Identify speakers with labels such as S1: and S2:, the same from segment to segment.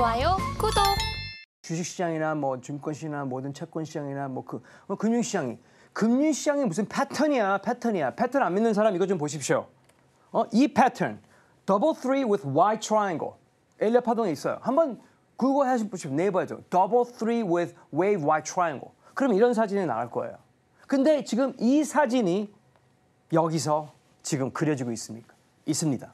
S1: 좋아요, 구독. 주식시장이나 뭐 증권시장이나 모든 채권시장이나 뭐그뭐 그, 뭐 금융시장이 금융시장이 무슨 패턴이야 패턴이야 패턴 안 믿는 사람 이거 좀 보십시오. 어, 이 패턴 더블 three with Y triangle 엘리어 파동에 있어요. 한번 그거 해보시면 네이버에죠. 더블 three with wave Y triangle. 그럼 이런 사진이 나올 거예요. 근데 지금 이 사진이 여기서 지금 그려지고 있습니까? 있습니다.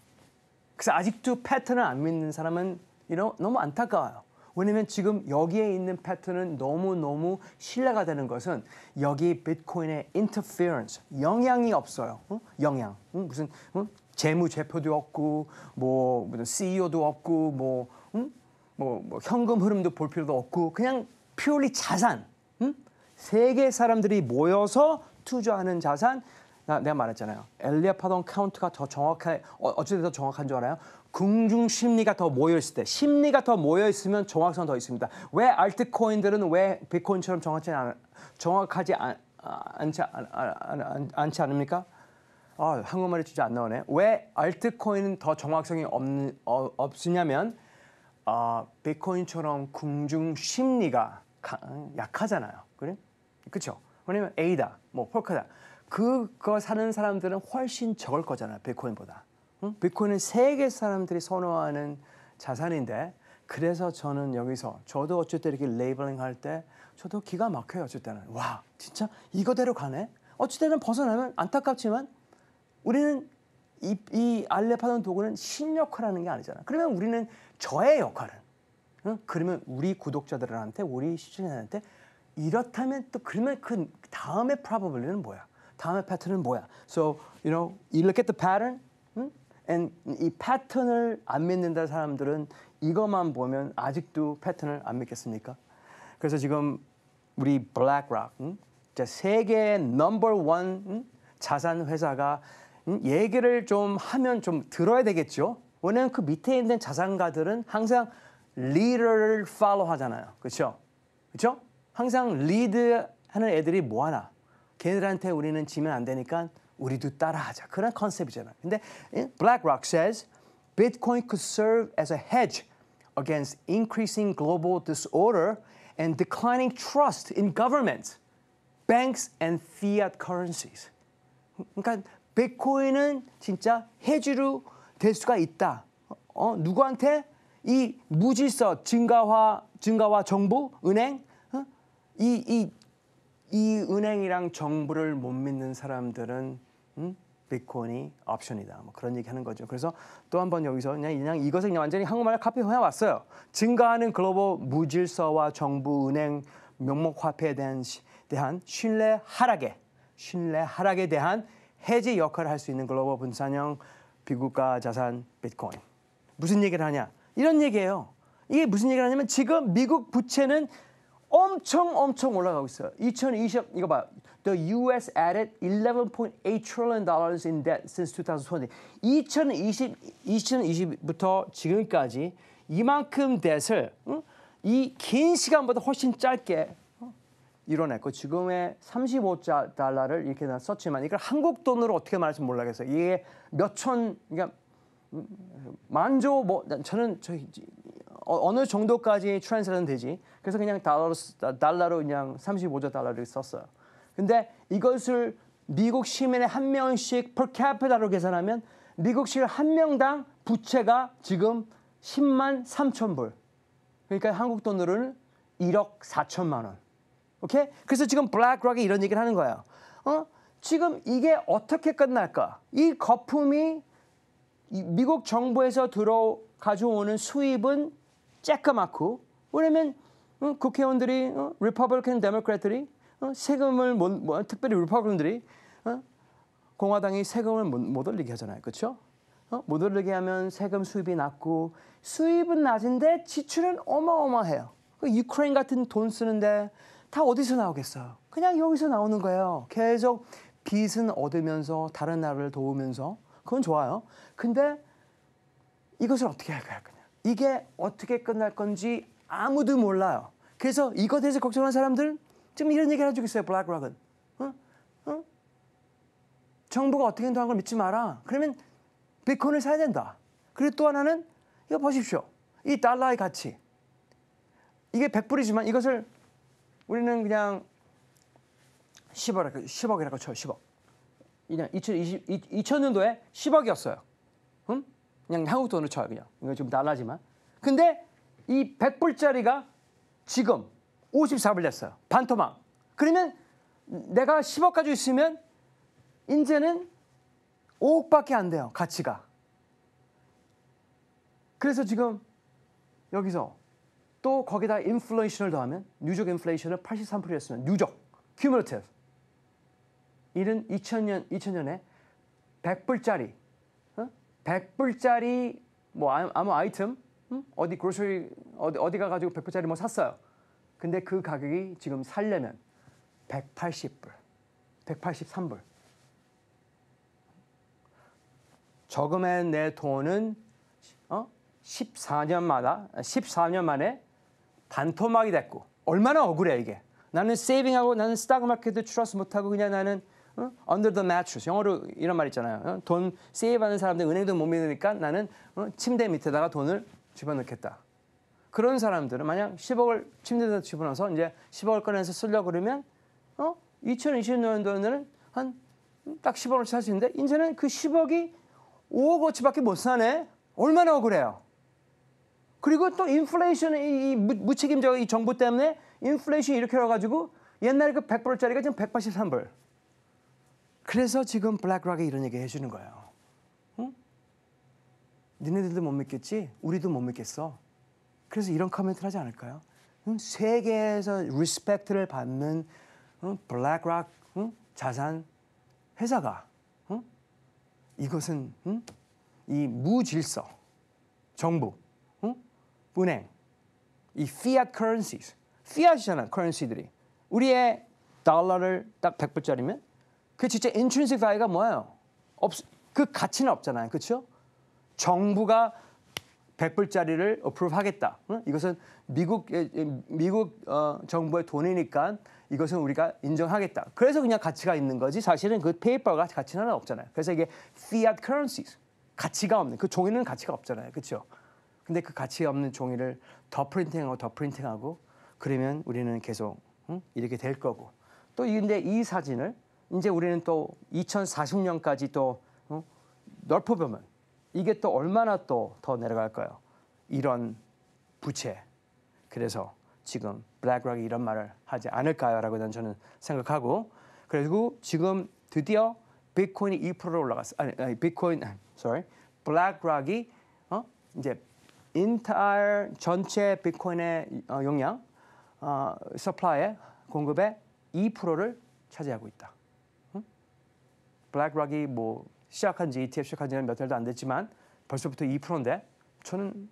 S1: 그래서 아직도 패턴을 안 믿는 사람은 you know, 너무 안타까워요. 왜냐면 지금 여기에 있는 패턴은 너무너무 신뢰가 되는 것은 여기 비트코인의 interference, 영향이 없어요. 응? 영향. 응? 무슨 응? 재무제표도 없고, 뭐, 무슨 CEO도 없고, 뭐, 응? 뭐, 뭐, 현금 흐름도 볼 필요도 없고, 그냥 purely 자산. 응? 세계 사람들이 모여서 투자하는 자산, 나, 내가 말했잖아요. 엘리아 파동 카운트가 더 정확해, 어, 어찌 든더 정확한 줄 알아요? 궁중 심리가 더 모여있을 때, 심리가 더 모여있으면 정확성 더 있습니다. 왜 알트코인들은 왜 비트코인처럼 정확하지, 않, 정확하지 않, 아, 않지, 않, 않, 아, 아, 않지 않습니까? 아, 한국말이 진짜 안 나오네. 왜 알트코인은 더 정확성이 없, 어, 없으냐면 어, 비트코인처럼 궁중 심리가 가, 약하잖아요. 그래? 그렇죠? 왜냐면 에다뭐 폴카다 그거 사는 사람들은 훨씬 적을 거잖아요. 비트코인보다. 비트코인은 세계 사람들이 선호하는 자산인데 그래서 저는 여기서 저도 어쨌든 이렇게 레이블링 할 때 저도 기가 막혀요 어쨌든 와 진짜 이거대로 가네 어쨌든 벗어나면 안타깝지만 우리는 이, 이알레파던 도구는 신역할하는 게 아니잖아 그러면 우리는 저의 역할은 응? 그러면 우리 구독자들한테 우리 시청자한테 들 이렇다면 또 그러면 그 다음에 probability는 뭐야 다음에 패턴은 뭐야 so you know you look at the pattern 이 패턴을 안 믿는다 사람들은 이것만 보면 아직도 패턴을 안 믿겠습니까? 그래서 지금 우리 블랙락, 응? 음, 세계 넘버 원 응? 자산 회사가 응? 음, 얘기를 좀 하면 좀 들어야 되겠죠. 왜냐하면 그 밑에 있는 자산가들은 항상 리더를 팔로우 하잖아요. 그렇죠? 그렇죠? 항상 리드하는 애들이 뭐하나? 걔들한테 우리는 지면 안 되니까 우리도 따라하자. 그런 컨셉이잖아요. 근데 BlackRock says Bitcoin could serve as a hedge against increasing global disorder and declining trust in governments, banks and fiat currencies. 그러니까 비트코인은 진짜 해지로 될 수가 있다. 어, 누구한테 이 무질서 증가화 증가와 정부 은행 이이이 어? 이, 이 은행이랑 정부를 못 믿는 사람들은 비트코인이 옵션이다. 뭐 그런 얘기 하는 거죠. 그래서 또 한 번 여기서 그냥, 그냥 이것을 그냥 완전히 한국말 로 카피해 왔어요. 증가하는 글로벌 무질서와 정부 은행 명목 화폐에 대한, 대한 신뢰 하락에 신뢰 하락에 대한 해지 역할을 할 수 있는 글로벌 분산형 비국가 자산 비트코인. 무슨 얘기를 하냐? 이런 얘기예요. 이게 무슨 얘기를 하냐면 지금 미국 부채는 엄청 엄청 올라가고 있어요. 2020 이거 봐. The US added 11.8 trillion dollars in debt since 2020. 2020 2020부터 지금까지 이만큼 뎃을 응? 이긴 시간보다 훨씬 짧게 이뤄냈고 지금의 35달러를 이렇게 나 썼지만 이걸 한국 돈으로 어떻게 말할지 몰라겠어요. 이게 몇천 그러니까 음, 만조 뭐 저는 저 어, 느 정도까지 트랜스는 되지. 그래서 그냥 달러로, 달러로 그냥 35조 달러를 썼어요. 근데 이것을 미국 시민의 한 명씩 퍼캐피타로 계산하면 미국 시민 한 명당 부채가 지금 10만 3천 불. 그러니까 한국 돈으로는 1억 4천만 원. 오케이? 그래서 지금 블랙락이 이런 얘기를 하는 거예요. 어? 지금 이게 어떻게 끝날까? 이 거품이 미국 정부에서 들어 가져오는 수입은 쬐끄맣고 왜냐면 어, 국회의원들이 어, 리퍼블리컨 데모크래트들이 어, 세금을 못, 뭐, 특별히 리퍼블리컨들이 어, 공화당이 세금을 못, 못 올리게 하잖아요. 그렇죠? 어? 못 올리게 하면 세금 수입이 낮고 수입은 낮은데 지출은 어마어마해요. 그 유크레인 같은 돈 쓰는데 다 어디서 나오겠어요? 그냥 여기서 나오는 거예요. 계속 빚은 얻으면서 다른 나라를 도우면서 그건 좋아요. 근데 이것을 어떻게 할까요 이게 어떻게 끝날 건지 아무도 몰라요. 그래서 이것에 대해서 걱정하는 사람들 지금 이런 얘기를 해주고 있어요. 블랙락은. 어? 어? 정부가 어떻게 행동한 걸 믿지 마라. 그러면 비트을 사야 된다. 그리고 또 하나는 이거 보십시오. 이 달러의 가치. 이게 100불이지만 이것을 우리는 그냥 1 0억라고 10억이라고 쳐요. 10억. 2020, 2000년도에 10억이었어요. 응? 음? 그냥 한국 돈을 쳐요. 그냥. 이거 지 달라지만. 근데 이 100불짜리가 지금 54불 됐어요. 반토막. 그러면 내가 10억 가지고 있으면 이제는 5억밖에 안 돼요. 가치가. 그래서 지금 여기서 또 거기다 인플레이션을 더하면 누적 인플레이션을 83%였으면 누적, 큐뮬러티브. 이는 2000년, 2000년에 100불짜리 100불짜리 뭐 아, 아무 아이템 음? 어디 그로서리 어디 어디 가 가지고 100불짜리 뭐 샀어요. 근데 그 가격이 지금 살려면 180불, 183불. 저금한 내 돈은 어? 14년마다 14년 만에 반토막이 됐고 얼마나 억울해 이게. 나는 세이빙하고 나는 스타그마켓도 출하수 못하고 그냥 나는 어? under the mattress 영어로 이런 말 있잖아요. 어? 돈 세이브하는 사람들 은행 도못 믿으니까 나는 어? 침대 밑에다가 돈을 집어넣겠다. 그런 사람들은 만약 10억을 침대에다 집어넣어서 이제 10억을 꺼내서 쓰려고 그러면 어? 2020년도에는 한 딱 10억을 살 수 있는데 이제는 그 10억이 5억 어치밖에 못 사네. 얼마나 억울해요. 그리고 또 인플레이션 이, 이 무책임적 이 정부 때문에 인플레이션 이렇게 이와가지고 옛날에 그 100불짜리가 지금 183불. 그래서 지금 블랙락이 이런 얘기 해주는 거예요. 응? 니네들도 못 믿겠지? 우리도 못 믿겠어. 그래서 이런 커멘트를 하지 않을까요? 응? 세계에서 리스펙트를 받는 응? 블랙락 자산 회사가 이것은 이 무질서, 정부, 은행, 이 fiat currencies, fiat이잖아, currency들이. 우리의 달러를 딱 100불짜리면 그 진짜 intrinsic value가 뭐예요? 없, 그 가치는 없잖아요. 그렇죠? 정부가 100불짜리를 어프로 하겠다. 응? 이것은 미국 미국 어, 정부의 돈이니까 이것은 우리가 인정하겠다. 그래서 그냥 가치가 있는 거지. 사실은 그 페이퍼가 가치는 없잖아요. 그래서 이게 fiat currencies 가치가 없는 그 종이는 가치가 없잖아요. 그렇죠? 근데 그 가치 없는 종이를 더 프린팅하고 더 프린팅하고 그러면 우리는 계속 응? 이렇게 될 거고 또 근데 이 사진을 이제 우리는 또 2040년까지 또 어? 넓어보면 이게 또 얼마나 또 더 내려갈까요? 이런 부채. 그래서 지금 블랙락이 이런 말을 하지 않을까요라고 저는 생각하고 그리고 지금 드디어 비트코인이 2%로 올라갔어. 아니, 아니 비트코인, sorry, 블랙락이 어? 이제 인탈 전체 비트코인의 어, 용량, 어, 서플라이의 공급의 2%를 차지하고 있다. 블랙락이 뭐 시작한 지 ETF 시작한 지는 몇 달도 안 됐지만 벌써부터 2%인데 저는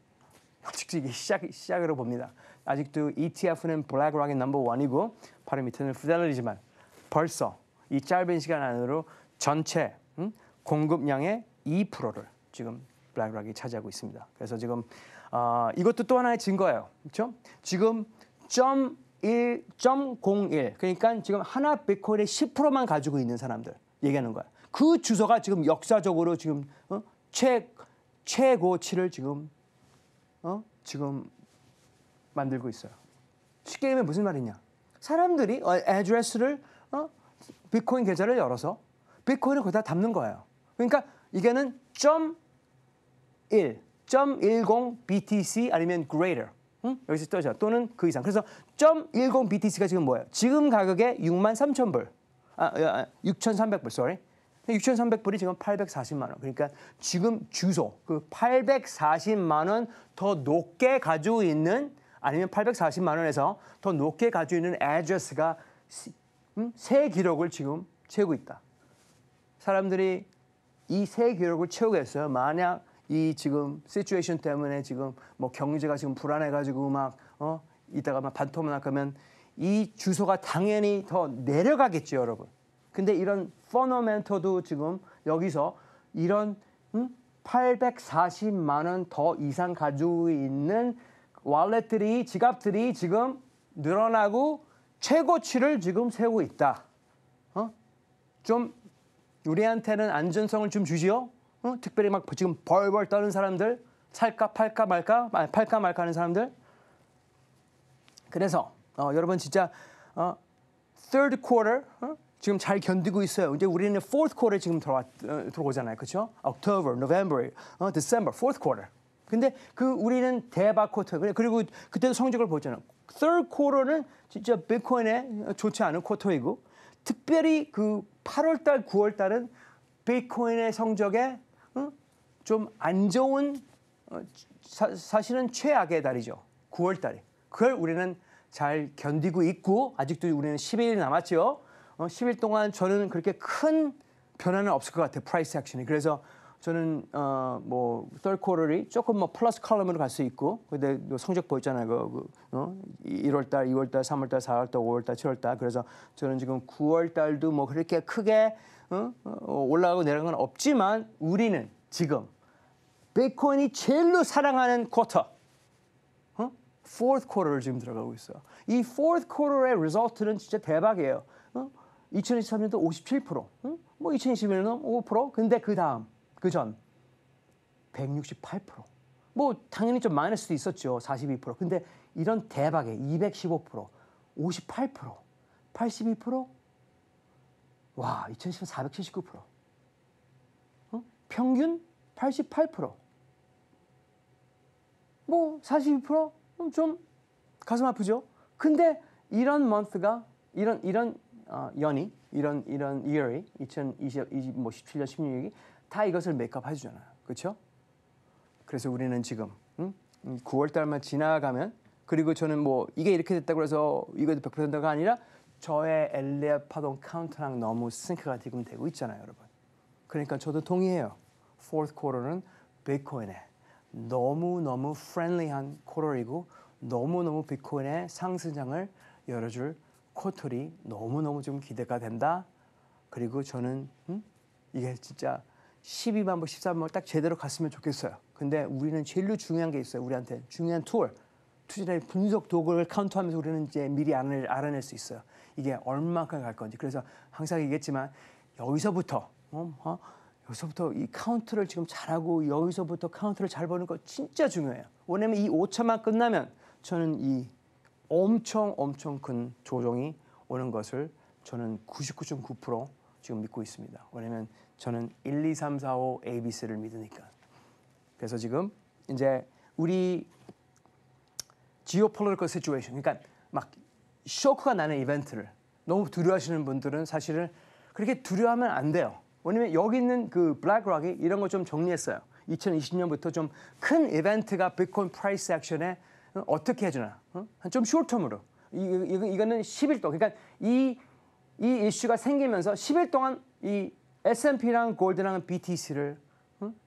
S1: 아직도 이게 시작, 시작으로 봅니다. 아직도 ETF는 블랙락의 넘버 원이고 바로 밑에는 피델리지만 벌써 이 짧은 시간 안으로 전체 음? 공급량의 2%를 지금 블랙락이 차지하고 있습니다. 그래서 지금 어, 이것도 또 하나의 증거예요. 그렇죠? 지금 점 1.01, 그러니까 지금 하나 비코인의 10%만 가지고 있는 사람들 얘기하는 거야. 그 주소가 지금 역사적으로 지금 어? 최 최고치를 지금 어? 지금 만들고 있어요. 쉽게 얘기하면 무슨 말이냐? 사람들이 애드레스를 어? 비트코인 어? 계좌를 열어서 비트코인을 거기다 담는 거예요. 그러니까 이게는 점 1, 0.10 BTC 아니면 greater 응? 여기서 떠져 또는 그 이상. 그래서 0.10 BTC가 지금 뭐예요? 지금 가격에 6만 3천 불, 아, 6,300불, 아, 아, sorry. 6,300불이 지금 840만 원. 그러니까 지금 주소 그 840만 원 더 높게 가지고 있는 아니면 840만 원에서 더 높게 가지고 있는 address가 음? 새 기록을 지금 채우고 있다. 사람들이 이 새 기록을 채우겠어요. 만약 이 지금 시츄에이션 때문에 지금 뭐 경제가 지금 불안해가지고 막 어? 이따가 막 반토막 하면이 주소가 당연히 더 내려가겠죠, 여러분. 근데 이런 퍼너멘터도 지금 여기서 이런 음? 840만 원 더 이상 가지고 있는 왈렛들이 지갑들이 지금 늘어나고 최고치를 지금 세우고 있다. 어? 좀 우리한테는 안전성을 좀 주지요. 어? 특별히 막 지금 벌벌 떠는 사람들, 살까 팔까 말까, 아니, 팔까 말까 하는 사람들. 그래서 어, 여러분 진짜 어, third quarter, 어? 지금 잘 견디고 있어요. 이제 우리는 fourth quarter 지금 들어왔, 어, 들어오잖아요. 그렇죠? October, November, 어, December, fourth quarter. 근데 그 우리는 대박 쿼터 그리고 그때도 성적을 보잖아요. third quarter는 진짜 비트코인에 좋지 않은 쿼터이고 특별히 그 8월 달, 9월 달은 비트코인의 성적에 어? 좀안 좋은 어, 사, 사실은 최악의 달이죠. 9월 달이. 그걸 우리는 잘 견디고 있고 아직도 우리는 10일 남았죠. 어, 10일 동안 저는 그렇게 큰 변화는 없을 것 같아요. 프라이스 액션이. 그래서 저는 어뭐 t h i r 이 조금 뭐 플러스 컬럼으로 갈 수 있고 근데 뭐 성적 보였잖아요. 그, 그 어? 1월 달, 2월 달, 3월 달, 4월 달, 5월 달, 7월 달. 그래서 저는 지금 9월 달도 뭐 그렇게 크게 어? 어? 올라가고 내려간 건 없지만 우리는 지금 베이컨이 제일로 사랑하는 쿼터. 어? fourth q u 를 지금 들어가고 있어. 이4 o u r t h q u 의리 e s u l 는 진짜 대박이에요. 2023년도 57%, 응? 뭐 2021년도 5%, 근데 그 다음, 그 전, 168%. 뭐 당연히 좀 많을 수도 있었죠. 42%. 근데 이런 대박에 215%, 58%, 82%, 와, 2010 479%. 응? 평균 88%. 뭐 42%? 음, 좀 가슴 아프죠. 근데 이런 먼스가 이런 이런 어, 연이 이런 이런 y e a 2020, 뭐 17년 16년이 다 이것을 메이크업 해주잖아요. 그렇죠? 그래서 우리는 지금 음? 9월 음, 달만 지나가면 그리고 저는 뭐 이게 이렇게 됐다고 해서 이것도 100%가 아니라 저의 엘리아 파동 카운트랑 너무 싱크가 지금 되고 있잖아요, 여러분. 그러니까 저도 동의해요. 4 o u r t h quarter는 비트코인에 너무너무 프 r i 한코터이고 너무너무 비트코인의 상승장을 열어줄 쿼털이 너무너무 좀 기대가 된다. 그리고 저는 음? 이게 진짜 12만 번, 13만 딱 제대로 갔으면 좋겠어요. 근데 우리는 제일 중요한 게 있어요. 우리한테 중요한 툴, 투자의 분석 도구를 카운트하면서 우리는 이제 미리 알아낼, 수 있어요. 이게 얼마큼 갈 건지. 그래서 항상 얘기했지만 여기서부터 어, 어? 여기서부터 이 카운트를 지금 잘하고 여기서부터 카운트를 잘 보는 거 진짜 중요해요. 왜냐면 이 5차만 끝나면 저는 이 엄청 엄청 큰 조정이 오는 것을 저는 99.9% 지금 믿고 있습니다. 왜냐면 저는 1, 2, 3, 4, 5 ABC를 믿으니까. 그래서 지금 이제 우리 g e o p o l i t i c 그러니까 막 쇼크가 나는 이벤트를 너무 두려워하시는 분들은 사실은 그렇게 두려워하면 안 돼요. 왜냐면 여기 있는 그 블랙록이 이런 거 좀 정리했어요. 2020년부터 좀 큰 이벤트가 비트코인 프라이스 액션에 어떻게 해주나 좀 쇼텀으로 이, 거는 10일 동안 그러니까 이, 이 이슈가 생기면서 10일 동안 이 S&P랑 골드랑 BTC를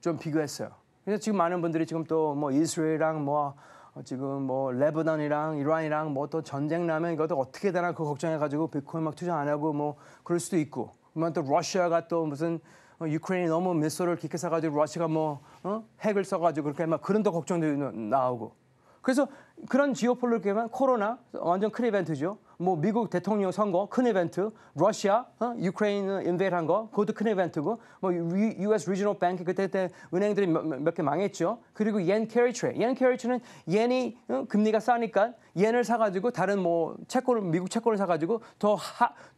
S1: 좀 비교했어요. 그래서 지금 많은 분들이 지금 또 뭐 이스라엘이랑 뭐, 뭐 어, 지금 뭐 레바논이랑 이란이랑 뭐 또 전쟁 나면 이것도 어떻게 되나 그 걱정해가지고 비트코인 막 투자 안 하고 뭐 그럴 수도 있고 그러면 또 러시아가 또 무슨 유크레인이 어, 너무 미소를 깊게 사가지고 러시아가 뭐 어? 핵을 써가지고 그렇게 막 그런 또 걱정도 나오고 그래서 그런 지오폴로 보면 코로나 완전 큰 이벤트죠. 뭐 미국 대통령 선거 큰 이벤트, 러시아, 어? 유크레인 인베이한 거 그것도 큰 이벤트고 뭐 US 리지널 뱅크 그때 때 은행들이 몇 개 망했죠. 그리고 옌 캐리 트레이. 옌 캐리 트레이는 옌이 어? 금리가 싸니까 옌을 사 가지고 다른 뭐 채권을 미국 채권을 사 가지고 더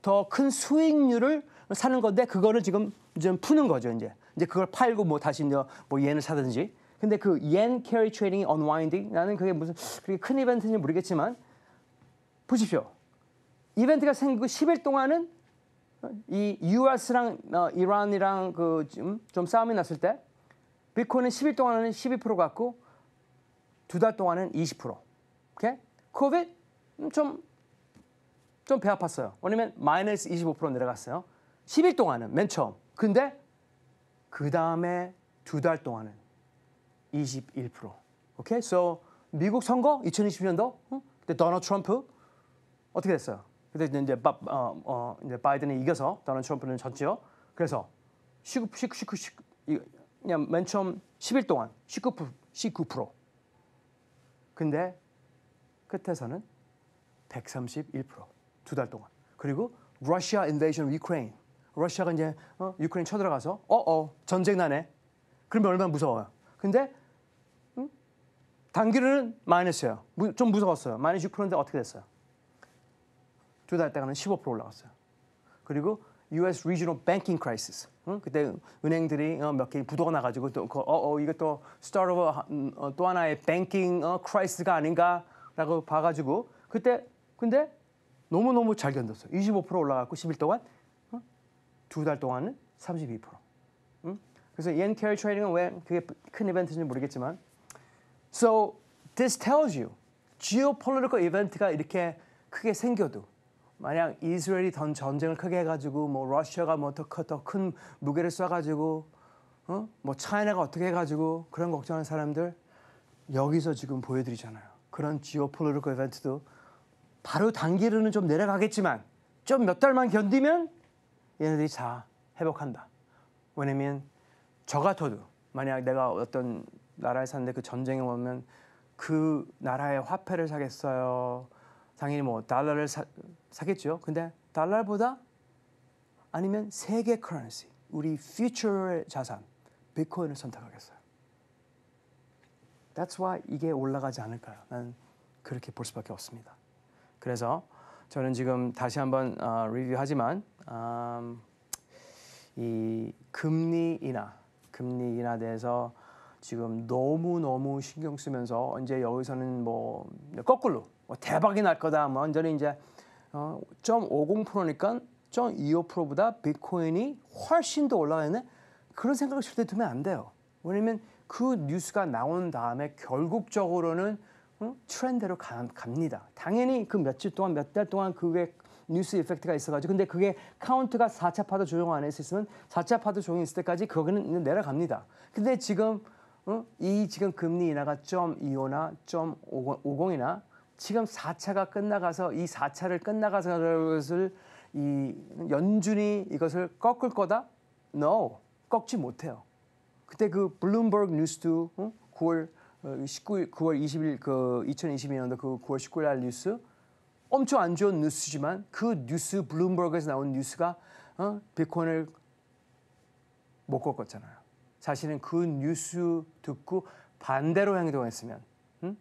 S1: 더 큰 수익률을 사는 건데 그거를 지금 좀 푸는 거죠, 이제. 이제 그걸 팔고 뭐 다시 이제 뭐 옌을 사든지 근데 그 yen carry trading unwinding 나는 그게 무슨 그게 큰 이벤트인지 모르겠지만 보십시오. 이벤트가 생기고 10일 동안은 이 US랑 어, 이란이랑 그 좀 좀 싸움이 났을 때 비트코인은 10일 동안은 12% 갔고 두 달 동안은 20%. 오케이? 코빗 음, 좀좀배 아팠어요. 왜냐면 마이너스 25% 내려갔어요. 10일 동안은 맨 처음. 근데 그 다음에 두 달 동안은 21%. 오케이? So 미국 선거 2020년도 그때 도널드 트럼프 어떻게 됐어요? 그때 이제 바, 어, 어, 이제 바이든이 이겨서 도널드 트럼프는 졌죠 그래서 19 19 19 19 그냥 맨 처음 10일 동안 19 19%. 근데 끝에서는 131%두 달 동안. 그리고 러시아 인베이션 우크레인. 러시아가 이제 어, 우크레인 쳐들어가서 어어 어, 전쟁 나네. 그러면 얼마나 무서워요. 근데 단기로는 마이너스예요. 좀 무서웠어요. 마이너스 6%인데 어떻게 됐어요? 두 달 때가는 15% 올라갔어요. 그리고 US Regional Banking Crisis. 응? 그때 은행들이 어, 몇개 부도가 나가지고 또 그, 어, 어, 이게 또 start of a, 어, 음, 어, 또 하나의 banking 어, crisis가 아닌가라고 봐가지고 그때 근데 너무 너무 잘 견뎠어요. 25% 올라갔고 10일 동안 어? 두달 동안은 32%. 응? 그래서 yen c a r r 은왜 그게 큰 이벤트인지 모르겠지만 So this tells you geopolitical event가 이렇게 크게 생겨도 만약 이스라엘이 던 전쟁을 크게 해가지고 뭐 러시아가 뭐더큰 무게를 쏴가지고 어? 뭐 차이나가 어떻게 해가지고 그런 걱정하는 사람들 여기서 지금 보여드리잖아요. 그런 지오폴리티컬 이벤트도 바로 단기로는 좀 내려가겠지만 좀 몇 달만 견디면 얘네들이 다 회복한다. 왜냐면 저 같아도 만약 내가 어떤 나라에 사는데 그전쟁에 오면 그 나라의 화폐를 사겠어요. 당연히 뭐 달러를 사, 사겠죠. 근데 달러보다 아니면 세계 커런시, 우리 퓨처의 자산, 비트코인을 선택하겠어요. That's why 이게 올라가지 않을까요? 난 그렇게 볼 수밖에 없습니다. 그래서 저는 지금 다시 한번 어, 리뷰하지만 음, 이 금리 인하, 금리 인하 대해서 지금 너무너무 신경 쓰면서 이제 여기서는 뭐 거꾸로 뭐 대박이 날 거다. 뭐 완전히 이제 어, 0.50%니까 0.25%보다 비트코인이 훨씬 더 올라가네. 그런 생각을 절대 두면 안 돼요. 왜냐면 그 뉴스가 나온 다음에 결국적으로는 응? 어, 트렌드로 가, 갑니다. 당연히 그 며칠 동안 몇 달 동안 그게 뉴스 이펙트가 있어가지고 근데 그게 카운트가 4차 파도 조정 안에 있으면 4차 파도 조정 있을 때까지 거기는 내려갑니다. 근데 지금 어? 이 지금 금리 인하가 .25나 .50이나 지금 4차가 끝나가서 이 4차를 끝나가서 것을 이 연준이 이것을 꺾을 거다? No, 꺾지 못해요. 그때 그 블룸버그 뉴스 어? 9월 19일, 9월 20일 그 2022년도 그 9월 19일 날 뉴스 엄청 안 좋은 뉴스지만 그 뉴스 블룸버그에서 나온 뉴스가 어? 비트을못 꺾었잖아요. 자신은 그 뉴스 듣고 반대로 행동했으면 음?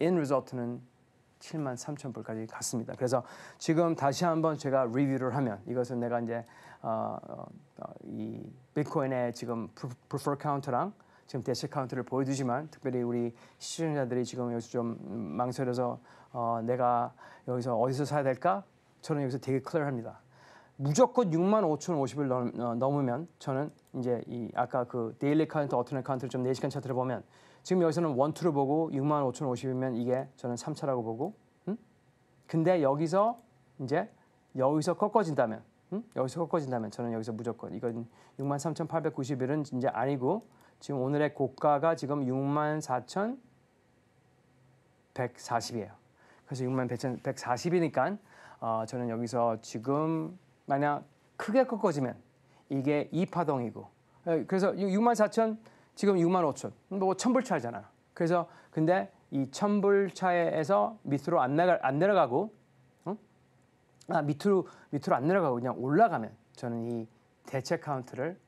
S1: in r 는 7만 3천 불까지 갔습니다. 그래서 지금 다시 한번 제가 리뷰를 하면 이것은 내가 이제 어, 어, 어 이 비트코인의 지금 prefer 랑 지금 대시 카운트를 보여주지만 특별히 우리 시청자들이 지금 여기서 좀 망설여서 어, 내가 여기서 어디서 사야 될까? 저는 여기서 되게 클리어합니다. 무조건 6만 5천 50을 넘, 어, 으면 저는 이제 이 아까 그 데일리 카운트, 어터널 카운트를 좀 4시간 차트를 보면 지금 여기서는 원투를 보고 6만 5천 50이면 이게 저는 3차라고 보고 음? 근데 여기서 이제 여기서 꺾어진다면 음? 여기서 꺾어진다면 저는 여기서 무조건 이건 6만 3,891은 이제 아니고 지금 오늘의 고가가 지금 6만 4,140이에요. 그래서 6만 1,140이니까 어, 저는 여기서 지금 만약 크게 꺾어지면 이게 이파동이고 예, 그래서 6만 4천 지금 6만 5천 뭐 천불차잖아 그래서 근데 이 천불차에서 밑으로 안, 나가, 안 내려가고 응? 아 밑으로 밑으로 안 내려가고 그냥 올라가면 저는 이 대체 카운트를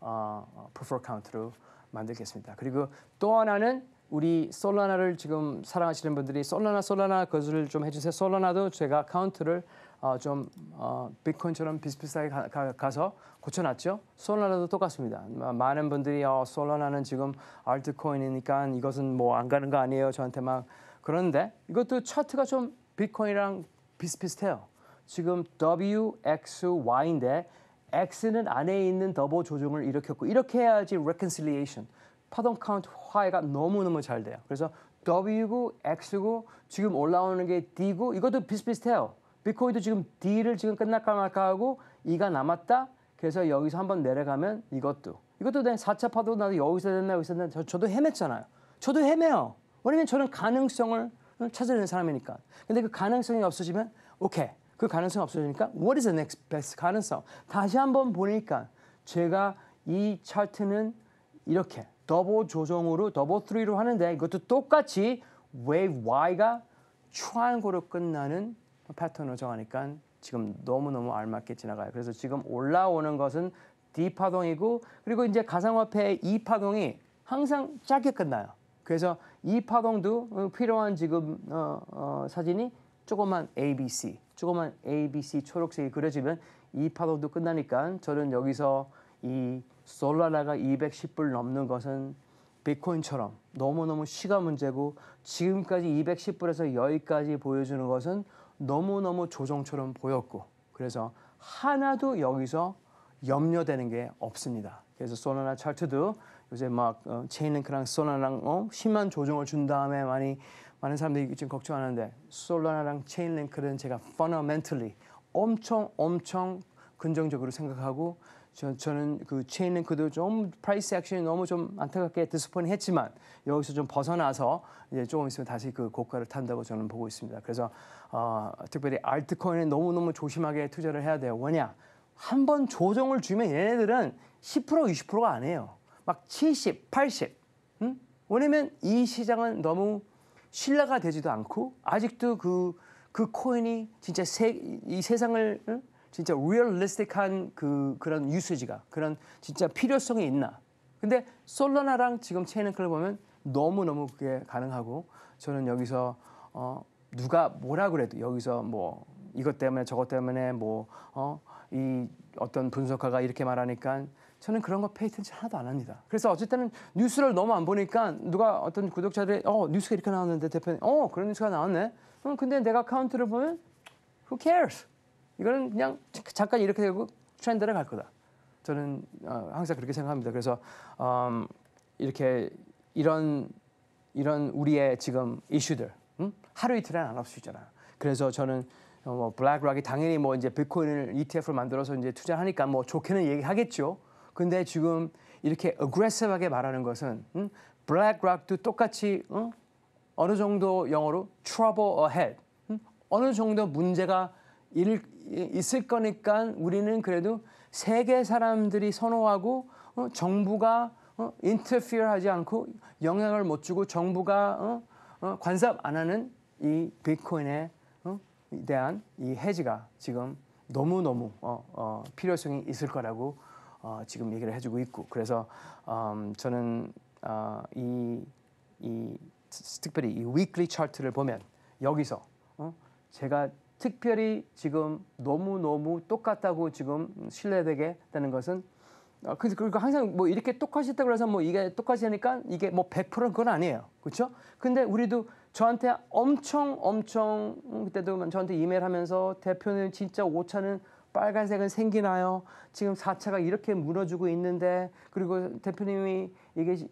S1: 어, 프로폴 어, 카운트로 만들겠습니다. 그리고 또 하나는 우리 솔라나를 지금 사랑하시는 분들이 솔라나 솔라나 그것을 좀 해주세요. 솔라나도 제가 카운트를 어, 좀 어, 비트코인처럼 비슷비슷하게 가, 가서 고쳐놨죠. 솔라나도 똑같습니다. 많은 분들이 어, 솔라나는 지금 알트코인이니까 이것은 뭐 안 가는 거 아니에요. 저한테 막 그런데 이것도 차트가 좀 비트코인이랑 비슷비슷해요. 지금 WXY인데 X는 안에 있는 더보 조정을 일으켰고 이렇게 해야지 reconciliation. 파동 카운트 화해가 너무너무 잘 돼요. 그래서 W고 X고 지금 올라오는 게 D고 이것도 비슷비슷해요. 비코인도 지금 D를 지금 끝날까 말까 하고 E가 남았다. 그래서 여기서 한번 내려가면 이것도 이것도 내 4차 파도 나도 여기서 됐나 여기서 됐나 저, 저도 헤맸잖아요. 저도 헤매요. 왜냐면 저는 가능성을 찾으려는 사람이니까. 근데 그 가능성이 없어지면 오케이. 그 가능성이 없어지니까 what is the next best 가능성? 다시 한번 보니까 제가 이 차트는 이렇게 더보 조정으로 더보 3로 하는데 이것도 똑같이 wave y가 추한고로 끝나는 패턴으로 정하니까 지금 너무너무 알맞게 지나가요. 그래서 지금 올라오는 것은 D파동이고 그리고 이제 가상화폐 E파동이 항상 짧게 끝나요. 그래서 E파동도 필요한 지금 어, 어, 사진이 조그만 ABC, 조그만 ABC 초록색이 그려지면 E파동도 끝나니까 저는 여기서 이 솔라나가 210불 넘는 것은 비트코인처럼 너무너무 시가 문제고 지금까지 210불에서 여기까지 보여주는 것은 너무너무 조정처럼 보였고 그래서 하나도 여기서 염려되는 게 없습니다. 그래서 솔라나 차트도 요새 막 어, 체인링크랑 소나랑 어, 심한 조정을 준 다음에 많이 많은 사람들이 지금 걱정하는데 솔라나랑 체인링크는 제가 펀더멘털리 엄청 엄청 긍정적으로 생각하고 저, 저는 그 체인은 그도 좀 프라이스 액션이 너무 좀 안타깝게 디스폰이 했지만 여기서 좀 벗어나서 이제 조금 있으면 다시 그 고가를 탄다고 저는 보고 있습니다. 그래서 어, 특별히 알트코인에 너무너무 조심하게 투자를 해야 돼요. 왜냐? 한 번 조정을 주면 얘네들은 10% 20%가 아니에요. 막 70, 80. 응? 왜냐면 이 시장은 너무 신뢰가 되지도 않고 아직도 그, 그 코인이 진짜 세, 이 세상을 응? 진짜 리얼리스틱한 그 그런 유세지가 그런 진짜 필요성이 있나. 근데 솔로나랑 지금 체인 클럽 보면 너무 너무 그게 가능하고 저는 여기서 어 누가 뭐라 그래도 여기서 뭐 이것 때문에 저것 때문에 뭐어이 어떤 분석가가 이렇게 말하니까 저는 그런 거 페이텐트 하나도 안 합니다. 그래서 어쨌든 뉴스를 너무 안 보니까 누가 어떤 구독자들이 어 뉴스가 이렇게 나왔는데 대표님 어 그런 뉴스가 나왔네. 음, 근데 내가 카운트를 보면 who cares? 이거는 그냥 잠깐 이렇게 되고 트렌드를 갈 거다. 저는 어, 항상 그렇게 생각합니다. 그래서 음, 이렇게 이런 이런 우리의 지금 이슈들 응? 음? 하루 이틀은 안할수 있잖아. 그래서 저는 어, 뭐 블랙락이 당연히 뭐 이제 비트코인을 ETF를 만들어서 이제 투자하니까 뭐 좋게는 얘기하겠죠. 근데 지금 이렇게 어그레시브하게 말하는 것은 응? 음? 블랙락도 똑같이 응? 어? 어느 정도 영어로 trouble ahead 음? 어느 정도 문제가 일, 있을 거니까 우리는 그래도 세계 사람들이 선호하고 어, 정부가 어, 인터피어 하지 않고 영향을 못 주고 정부가 어, 어, 관섭 안 하는 이 비트코인에 어, 대한 이 해지가 지금 너무너무 어, 어, 필요성이 있을 거라고 어, 지금 얘기를 해주고 있고 그래서 음, 저는 어, 이, 이 특별히 이 위클리 차트를 보면 여기서 어, 제가 특별히 지금 너무너무 똑같다고 지금 신뢰되게 되는 것은 어, 근 그리고 항상 뭐 이렇게 똑같이 다고 해서 뭐 이게 똑같이 니까 이게 뭐 100%는 건 아니에요. 그렇죠? 근데 우리도 저한테 엄청 엄청 그때도 저한테 이메일 하면서 대표님 진짜 오차는 빨간색은 생기나요? 지금 4차가 이렇게 무너지고 있는데 그리고 대표님이 얘기,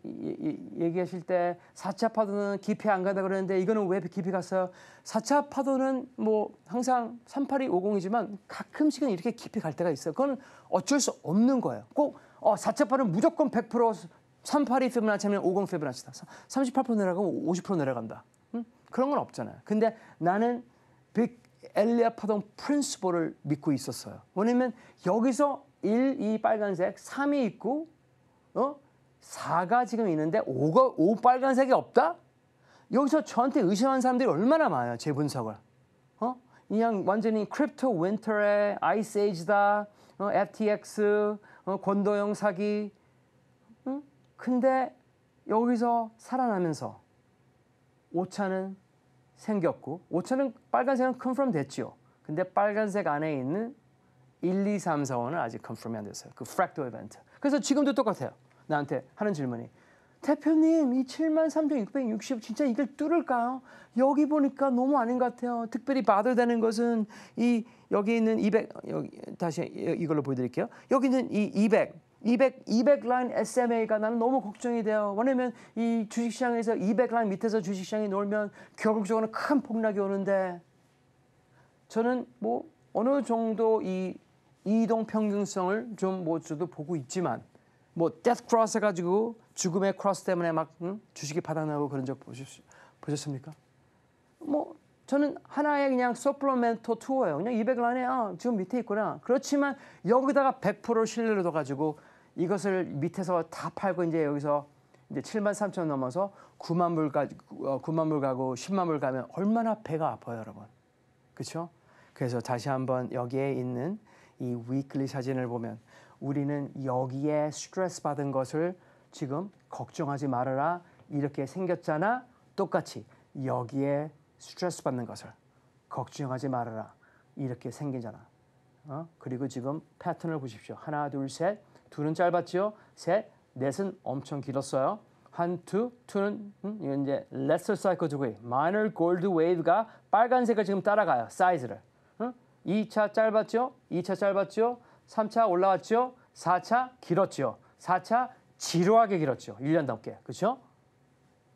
S1: 얘기하실 때 4차 파도는 깊이 안 가다 그러는데 이거는 왜 깊이 갔어요? 4차 파도는 뭐 항상 38250이지만 가끔씩은 이렇게 깊이 갈 때가 있어요. 그건 어쩔 수 없는 거예요. 꼭 어, 4차 파도는 무조건 100% 382 페브나치 하면 50 페브나치다. 38% 내려가고 50% 내려간다. 응? 그런 건 없잖아요. 근데 나는 빅 엘리아파동 프린스볼을 믿고 있었어요. 왜냐면 여기서 1, 2 빨간색, 3이 있고 어? 4가 지금 있는데 5가 5 빨간색이 없다? 여기서 저한테 의심하 사람들이 얼마나 많아요. 제 분석을. 어? 그냥 완전히 크립토 윈터의 아이스 에이지다. 어, FTX, 어, 권도영 사기. 응? 근데 여기서 살아나면서 오차는 생겼고 5천은 빨간색은 컨펌 됐죠. 근데 빨간색 안에 있는 1, 2, 3, 4호는 아직 컨펌이 안 됐어요. 그 프랙토 이벤트. 그래서 지금도 똑같아요. 나한테 하는 질문이 대표님 이 73,660 진짜 이걸 뚫을까요? 여기 보니까 너무 아닌 것 같아요. 특별히 바들되는 것은 이 여기 있는 200 여기 다시 이걸로 보여드릴게요. 여기 있는 이 200. 200, 200라인 SMA가 나는 너무 걱정이 돼요. 왜냐면 이 주식시장에서 200라인 밑에서 주식시장이 놀면 결국적으로 큰 폭락이 오는데 저는 뭐 어느 정도 이 이동 평균성을 좀뭐 저도 보고 있지만 뭐 데스 크로스 해가지고 죽음의 크로스 때문에 막 응? 주식이 바닥나고 그런 적 보셨, 보셨습니까? 뭐 저는 하나의 그냥 서플러멘토 투어예요. 그냥 200라인에 아, 지금 밑에 있구나. 그렇지만 여기다가 100% 신뢰를 둬가지고 이것을 밑에서 다 팔고 이제 여기서 이제 7만 3천 넘어서 9만 불까지 9만 어, 불 가고 10만 불 가면 얼마나 배가 아파요, 여러분. 그렇죠? 그래서 다시 한번 여기에 있는 이 위클리 사진을 보면 우리는 여기에 스트레스 받은 것을 지금 걱정하지 말아라 이렇게 생겼잖아. 똑같이 여기에 스트레스 받는 것을 걱정하지 말아라 이렇게 생기잖아. 어? 그리고 지금 패턴을 보십시오. 하나, 둘, 셋. 둘은 짧았지요. 셋, 넷은 엄청 길었어요. 한, 투, 투는 음, 이건 이제 레 e s s e r cycle wave, m i 가 빨간색을 지금 따라가요. 사이즈를. 응? 2차 짧았죠? 2차 짧았죠? 3차 올라왔죠? 4차 길었죠? 4차 지루하게 길었죠. 1년 넘게. 그렇죠?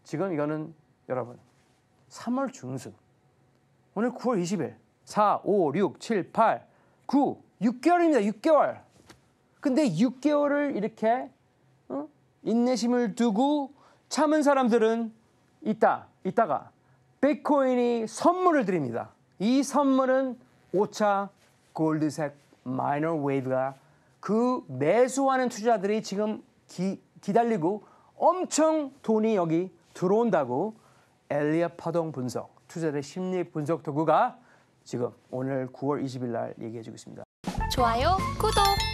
S1: 지금 이거는 여러분 3월 중순. 오늘 9월 20일. 4, 5, 6, 7, 8, 9. 6개월입니다. 6개월. 근데 6개월을 이렇게 어? 인내심을 두고 참은 사람들은 있다. 있다가 비트코인이 선물을 드립니다. 이 선물은 5차 골드색 마이너 웨이브가 그 매수하는 투자들이 지금 기, 기다리고 엄청 돈이 여기 들어온다고 엘리아 파동 분석, 투자자 심리 분석 도구가 지금 오늘 9월 20일 날 얘기해 주고 있습니다. 좋아요, 구독!